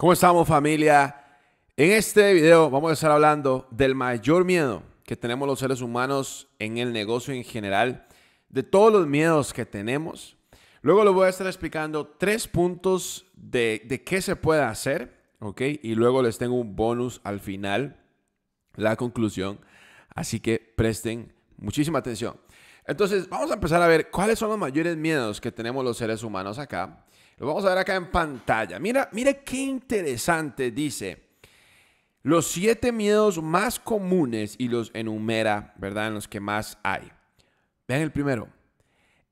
¿Cómo estamos familia? En este video vamos a estar hablando del mayor miedo que tenemos los seres humanos en el negocio en general, de todos los miedos que tenemos. Luego les voy a estar explicando tres puntos de, de qué se puede hacer, ¿ok? Y luego les tengo un bonus al final, la conclusión. Así que presten muchísima atención. Entonces, vamos a empezar a ver cuáles son los mayores miedos que tenemos los seres humanos acá. Lo vamos a ver acá en pantalla. Mira, mira qué interesante dice. Los siete miedos más comunes y los enumera, ¿verdad? En los que más hay. Vean el primero.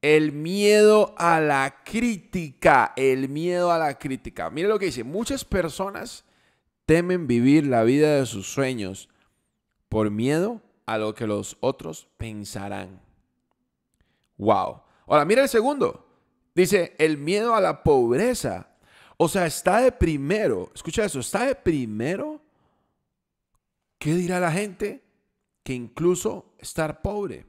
El miedo a la crítica. El miedo a la crítica. Mira lo que dice. Muchas personas temen vivir la vida de sus sueños por miedo a lo que los otros pensarán. Wow. Ahora, mira el segundo. Dice, el miedo a la pobreza. O sea, está de primero, escucha eso, está de primero, ¿qué dirá la gente? Que incluso estar pobre.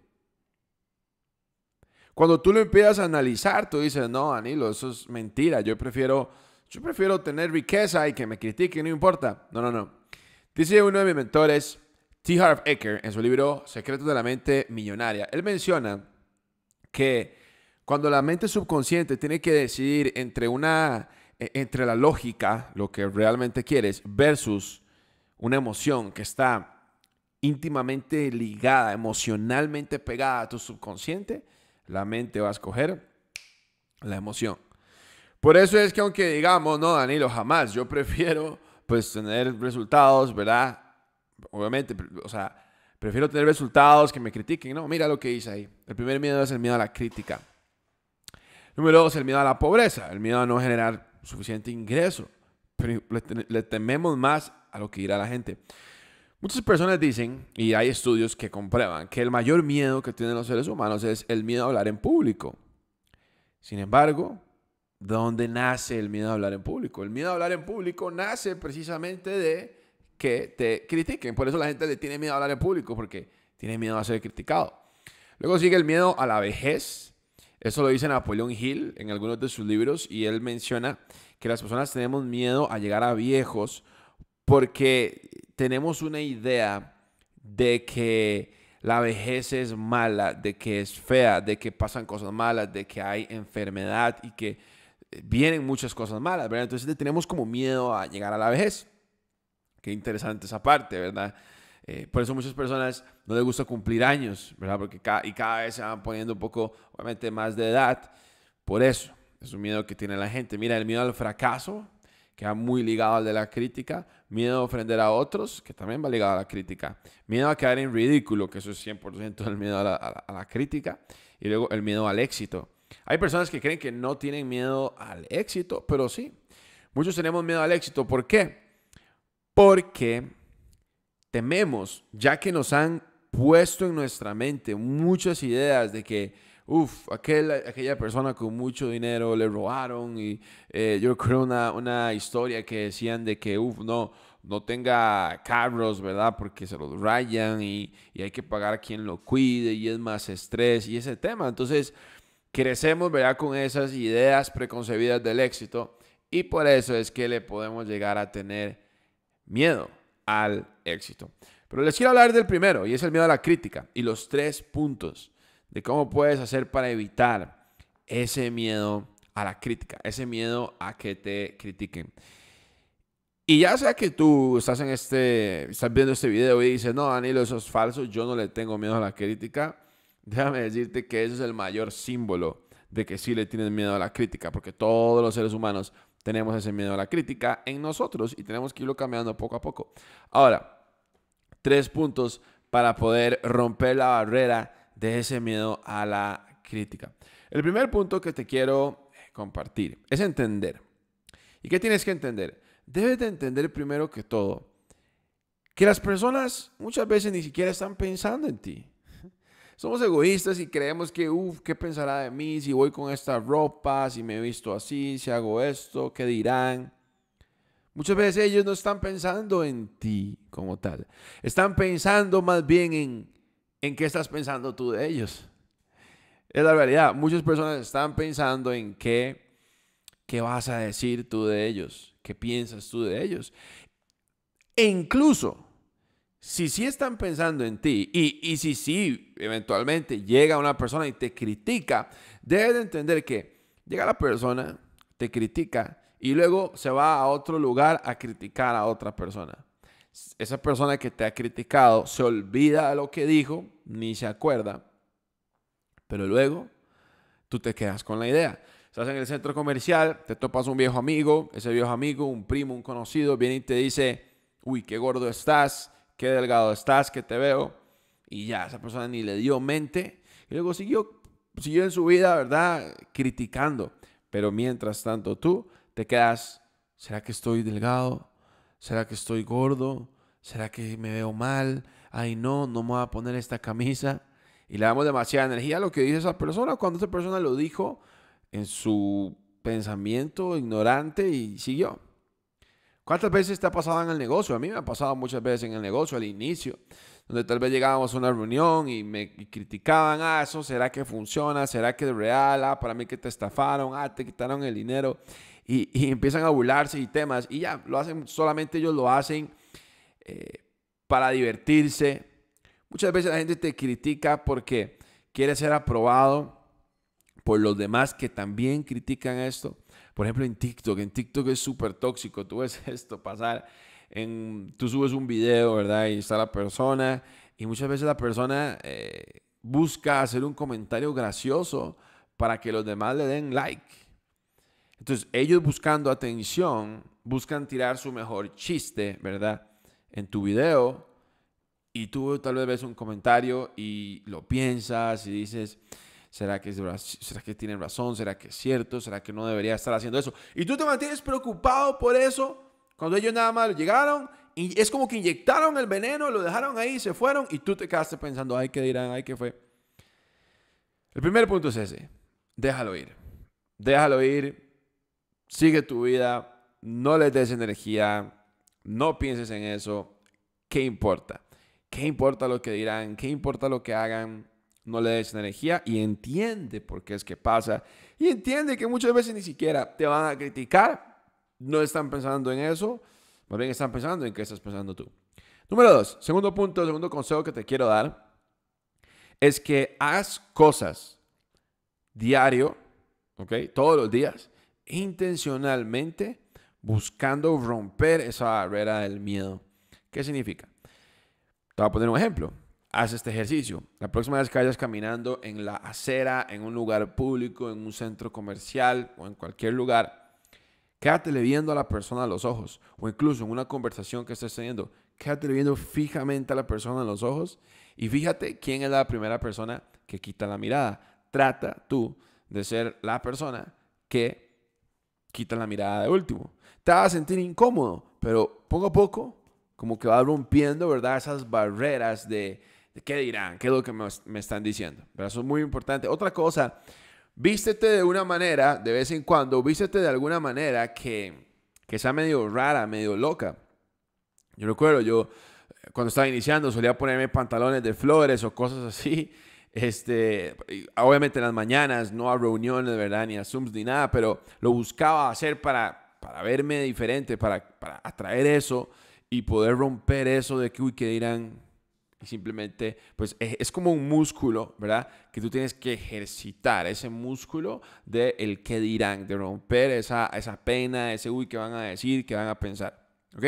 Cuando tú lo empiezas a analizar, tú dices, no, Anilo, eso es mentira, yo prefiero, yo prefiero tener riqueza y que me critiquen, no importa. No, no, no. Dice uno de mis mentores, T. Harv Eker, en su libro Secretos de la Mente Millonaria, él menciona que cuando la mente subconsciente tiene que decidir entre una e, entre la lógica, lo que realmente quieres, versus una emoción que está íntimamente ligada, emocionalmente pegada a tu subconsciente, la mente va a escoger la emoción. Por eso es que aunque digamos, no, Danilo, jamás, yo prefiero pues tener resultados, ¿verdad? Obviamente, o sea, Prefiero tener resultados que me critiquen, ¿no? Mira lo que dice ahí. El primer miedo es el miedo a la crítica. Número dos, el miedo a la pobreza, el miedo a no generar suficiente ingreso. le, tememos más a lo que dirá la gente. Muchas personas dicen, y hay estudios que comprueban, que el mayor miedo que tienen los seres humanos es el miedo a hablar en público. Sin embargo, ¿de dónde nace el miedo a hablar en público? El miedo a hablar en público nace precisamente de que te critiquen. Por eso la gente le tiene miedo a hablar en público, porque tiene miedo a ser criticado. Luego sigue el miedo a la vejez. Eso lo dice Napoleón Hill en algunos de sus libros y él menciona que las personas tenemos miedo a llegar a viejos porque tenemos una idea de que la vejez es mala, de que es fea, de que pasan cosas malas, de que hay enfermedad y que vienen muchas cosas malas, ¿verdad? Entonces tenemos como miedo a llegar a la vejez. Qué interesante esa parte, ¿verdad? Eh, por eso muchas personas no les gusta cumplir años, ¿verdad? Porque cada, y cada vez se van poniendo un poco, obviamente, más de edad. Por eso, es un miedo que tiene la gente. Mira, el miedo al fracaso, que va muy ligado al de la crítica. Miedo a ofender a otros, que también va ligado a la crítica. Miedo a quedar en ridículo, que eso es 100% el miedo a la, a la crítica. Y luego el miedo al éxito. Hay personas que creen que no tienen miedo al éxito, pero sí. Muchos tenemos miedo al éxito. ¿Por qué? porque tememos, ya que nos han puesto en nuestra mente muchas ideas de que, uff, aquella persona con mucho dinero le robaron y eh, yo creo una, una historia que decían de que, uff, no, no tenga carros, ¿verdad? Porque se los rayan y, y, hay que pagar a quien lo cuide y es más estrés y ese tema. Entonces, crecemos, ¿verdad? Con esas ideas preconcebidas del éxito y por eso es que le podemos llegar a tener miedo al éxito. Pero les quiero hablar del primero, y es el miedo a la crítica, y los tres puntos de cómo puedes hacer para evitar ese miedo a la crítica, ese miedo a que te critiquen. Y ya sea que tú estás en este, estás viendo este video y dices, no, Danilo, eso es falso, yo no le tengo miedo a la crítica, déjame decirte que eso es el mayor símbolo de que sí le tienes miedo a la crítica, porque todos los seres humanos tenemos ese miedo a la crítica en nosotros y tenemos que irlo cambiando poco a poco. Ahora, tres puntos para poder romper la barrera de ese miedo a la crítica. El primer punto que te quiero eh, compartir es entender. ¿Y qué tienes que entender? Debes de entender primero que todo que las personas muchas veces ni siquiera están pensando en ti. Somos egoístas y creemos que, uff, ¿qué pensará de mí si voy con esta ropa, si me he visto así, si hago esto, qué dirán? Muchas veces ellos no están pensando en ti como tal. Están pensando más bien en, qué estás pensando tú de ellos. Es la realidad. Muchas personas están pensando en qué, qué vas a decir tú de ellos, qué piensas tú de ellos. E incluso si sí están pensando en ti y, y, si sí eventualmente llega una persona y te critica, debes de entender que llega la persona, te critica y luego se va a otro lugar a criticar a otra persona. Esa persona que te ha criticado se olvida de lo que dijo, ni se acuerda, pero luego tú te quedas con la idea. Estás en el centro comercial, te topas un viejo amigo, ese viejo amigo, un primo, un conocido, viene y te dice, uy, qué gordo estás, qué delgado estás, que te veo. Y ya, esa persona ni le dio mente. Y luego siguió, siguió en su vida, ¿verdad? Criticando. Pero mientras tanto tú te quedas, ¿será que estoy delgado? ¿Será que estoy gordo? ¿Será que me veo mal? Ay, no, no me voy a poner esta camisa. Y le damos demasiada energía a lo que dice esa persona cuando esa persona lo dijo en su pensamiento ignorante y siguió. ¿Cuántas veces te ha pasado en el negocio? A mí me ha pasado muchas veces en el negocio al inicio, donde tal vez llegábamos a una reunión y me criticaban, ah, eso será que funciona, será que es real, ah, para mí que te estafaron, ah, te quitaron el dinero, y, empiezan a burlarse y temas, y ya, lo hacen, solamente ellos lo hacen eh, para divertirse. Muchas veces la gente te critica porque quiere ser aprobado por los demás que también critican esto. Por ejemplo, en TikTok. En TikTok es súper tóxico. Tú ves esto pasar. tú subes un video, ¿verdad? Y está la persona. Y muchas veces la persona eh, busca hacer un comentario gracioso para que los demás le den like. Entonces, ellos buscando atención, buscan tirar su mejor chiste, ¿verdad? En tu video. Y tú tal vez ves un comentario y lo piensas y dices, ¿Será que, tienen razón? ¿Será que es cierto? ¿Será que no debería estar haciendo eso? Y tú te mantienes preocupado por eso cuando ellos nada más llegaron y es como que inyectaron el veneno, lo dejaron ahí, se fueron y tú te quedaste pensando, ay, ¿qué dirán? Ay, ¿qué fue? El primer punto es ese, déjalo ir, déjalo ir, sigue tu vida, no le des energía, no pienses en eso, ¿qué importa? ¿Qué importa lo que dirán? ¿Qué importa lo que hagan? no le des energía y entiende por qué es que pasa. Y entiende que muchas veces ni siquiera te van a criticar, no están pensando en eso, más bien están pensando en qué estás pensando tú. Número dos, segundo punto, segundo consejo que te quiero dar, es que haz cosas diario, ¿ok? Todos los días, intencionalmente, buscando romper esa barrera del miedo. ¿Qué significa? Te voy a poner un ejemplo haz este ejercicio. La próxima vez que vayas caminando en la acera, en un lugar público, en un centro comercial o en cualquier lugar, quédatele viendo a la persona a los ojos o incluso en una conversación que estés teniendo, quédate viendo fijamente a la persona a los ojos y fíjate quién es la primera persona que quita la mirada. Trata tú de ser la persona que quita la mirada de último. Te vas a sentir incómodo, pero poco a poco como que va rompiendo, ¿verdad? Esas barreras de, ¿Qué dirán? ¿Qué es lo que me, están diciendo? Pero eso es muy importante. Otra cosa, vístete de una manera, de vez en cuando, vístete de alguna manera que, que sea medio rara, medio loca. Yo recuerdo, yo eh, cuando estaba iniciando solía ponerme pantalones de flores o cosas así. Este, obviamente en las mañanas, no a reuniones, ¿verdad? Ni a Zooms ni nada, pero lo buscaba hacer para, para verme diferente, para, para atraer eso y poder romper eso de que, uy, que dirán, simplemente, pues es, como un músculo, ¿verdad? Que tú tienes que ejercitar ese músculo de el que dirán, de romper esa, esa pena, ese uy, que van a decir, que van a pensar. ¿Ok?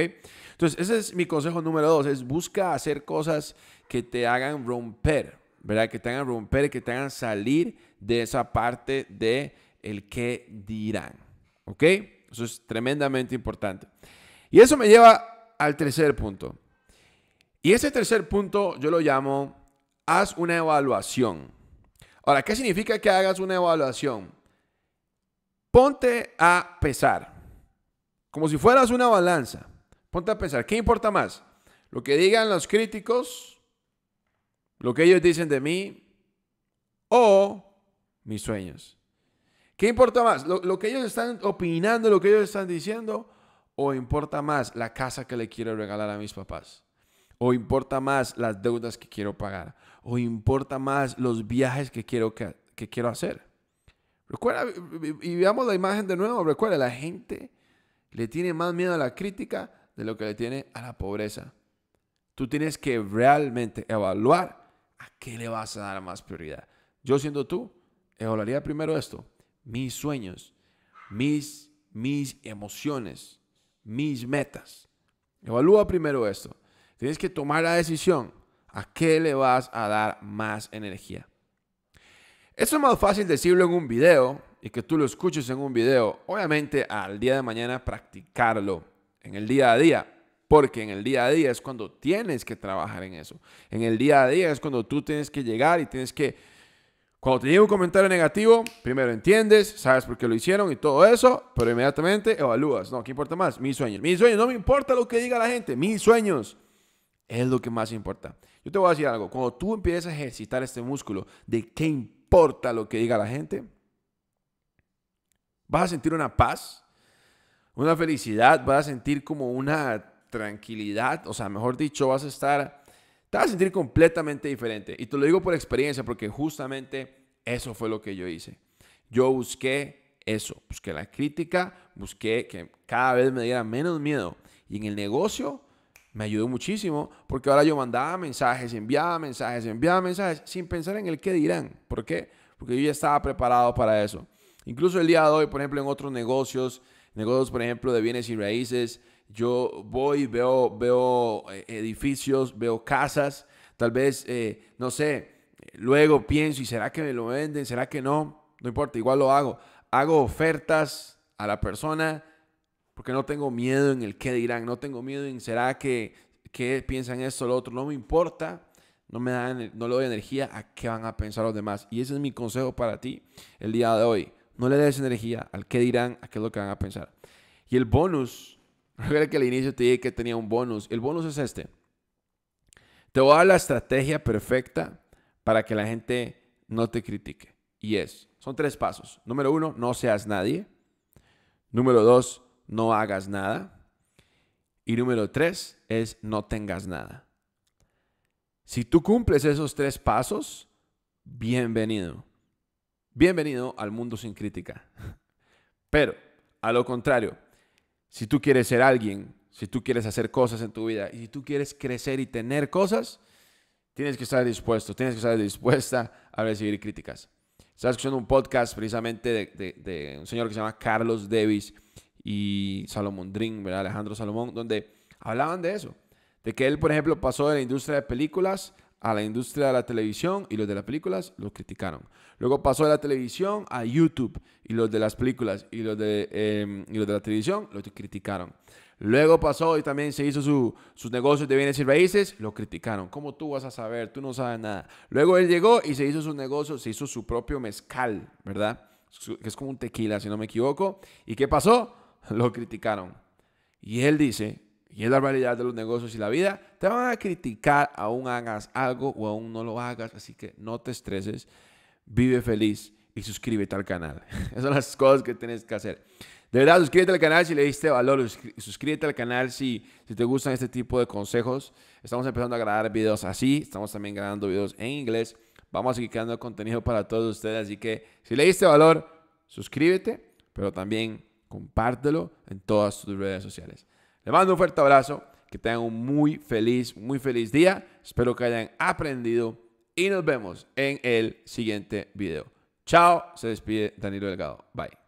Entonces, ese es mi consejo número dos, es busca hacer cosas que te hagan romper, ¿verdad? Que te hagan romper, que te hagan salir de esa parte de el que dirán. ¿Ok? Eso es tremendamente importante. Y eso me lleva al tercer punto. Y ese tercer punto yo lo llamo, haz una evaluación. Ahora, ¿qué significa que hagas una evaluación? Ponte a pesar, como si fueras una balanza. Ponte a pesar. ¿qué importa más? Lo que digan los críticos, lo que ellos dicen de mí o mis sueños. ¿Qué importa más? Lo, lo que ellos están opinando, lo que ellos están diciendo o importa más la casa que le quiero regalar a mis papás? o importa más las deudas que quiero pagar, o importa más los viajes que quiero, que, quiero hacer. Recuerda, y veamos la imagen de nuevo, recuerda, la gente le tiene más miedo a la crítica de lo que le tiene a la pobreza. Tú tienes que realmente evaluar a qué le vas a dar más prioridad. Yo siendo tú, evaluaría primero esto, mis sueños, mis, mis emociones, mis metas. Evalúa primero esto. Tienes que tomar la decisión a qué le vas a dar más energía. Eso es más fácil decirlo en un video y que tú lo escuches en un video. Obviamente al día de mañana practicarlo en el día a día. Porque en el día a día es cuando tienes que trabajar en eso. En el día a día es cuando tú tienes que llegar y tienes que... Cuando te llega un comentario negativo, primero entiendes, sabes por qué lo hicieron y todo eso, pero inmediatamente evalúas. No, ¿qué importa más? Mis sueños. Mis sueños. No me importa lo que diga la gente. Mis sueños es lo que más importa. Yo te voy a decir algo, cuando tú empiezas a ejercitar este músculo de qué importa lo que diga la gente, vas a sentir una paz, una felicidad, vas a sentir como una tranquilidad, o sea, mejor dicho, vas a estar, te vas a sentir completamente diferente. Y te lo digo por experiencia, porque justamente eso fue lo que yo hice. Yo busqué eso, busqué la crítica, busqué que cada vez me diera menos miedo. Y en el negocio, me ayudó muchísimo porque ahora yo mandaba mensajes, enviaba mensajes, enviaba mensajes sin pensar en el qué dirán. ¿Por qué? Porque yo ya estaba preparado para eso. Incluso el día de hoy, por ejemplo, en otros negocios, negocios por ejemplo de bienes y raíces, yo voy, veo, veo eh, edificios, veo casas, tal vez, eh, no sé, luego pienso, ¿y será que me lo venden? ¿Será que no? No importa, igual lo hago. Hago ofertas a la persona porque no tengo miedo en el qué dirán, no tengo miedo en será que, piensan esto o lo otro, no me importa, no me da, no le doy energía a qué van a pensar los demás. Y ese es mi consejo para ti el día de hoy. No le des energía al qué dirán, a qué es lo que van a pensar. Y el bonus, recuerda que al inicio te dije que tenía un bonus. El bonus es este. Te voy a dar la estrategia perfecta para que la gente no te critique. Y es, son tres pasos. Número uno, no seas nadie. Número dos, no hagas nada. Y número tres es no tengas nada. Si tú cumples esos tres pasos, bienvenido. Bienvenido al mundo sin crítica. Pero, a lo contrario, si tú quieres ser alguien, si tú quieres hacer cosas en tu vida y si tú quieres crecer y tener cosas, tienes que estar dispuesto, tienes que estar dispuesta a recibir críticas. Estaba escuchando un podcast precisamente de, de un señor que se llama Carlos Davis y Salomón Dream, ¿verdad? Alejandro Salomón, donde hablaban de eso, de que él, por ejemplo, pasó de la industria de películas a la industria de la televisión y los de las películas lo criticaron. Luego pasó de la televisión a YouTube y los de las películas y los de, em, los de la televisión lo criticaron. Luego pasó y también se hizo sus negocios de bienes y raíces, lo criticaron. ¿Cómo tú vas a saber? Tú no sabes nada. Luego él llegó y se hizo sus negocios, se hizo su propio mezcal, ¿verdad? Que es como un tequila, si no me equivoco. ¿Y qué pasó? lo criticaron. Y él dice, y es la realidad de los negocios y la vida, te van a criticar aún hagas algo o aún no lo hagas, así que no te estreses, vive feliz y suscríbete al canal. Esas son las cosas que tienes que hacer. De verdad, suscríbete al canal si le diste valor, suscríbete al canal si, si te gustan este tipo de consejos. Estamos empezando a grabar videos así, estamos también grabando videos en inglés. Vamos a seguir creando contenido para todos ustedes, así que si le diste valor, suscríbete, pero también compártelo en todas tus redes sociales. Le mando un fuerte abrazo, que tengan un muy feliz, muy feliz día. Espero que hayan aprendido y nos vemos en el siguiente video. Chao, se despide Danilo Delgado. Bye.